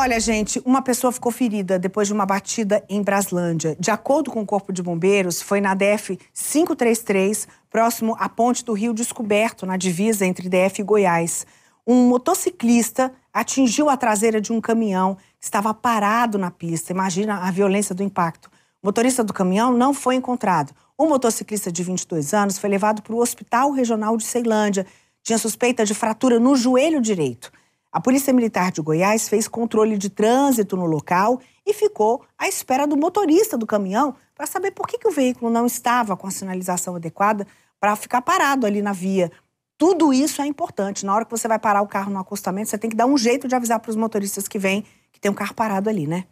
Olha, gente, uma pessoa ficou ferida depois de uma batida em Braslândia. De acordo com o Corpo de Bombeiros, foi na DF 533, próximo à ponte do Rio Descoberto, na divisa entre DF e Goiás. Um motociclista atingiu a traseira de um caminhão que estava parado na pista. Imagina a violência do impacto. O motorista do caminhão não foi encontrado. O motociclista de 22 anos foi levado para o Hospital Regional de Ceilândia. Tinha suspeita de fratura no joelho direito. A Polícia Militar de Goiás fez controle de trânsito no local e ficou à espera do motorista do caminhão para saber por que, que o veículo não estava com a sinalização adequada para ficar parado ali na via. Tudo isso é importante. Na hora que você vai parar o carro no acostamento, você tem que dar um jeito de avisar para os motoristas que vêm que tem um carro parado ali, né?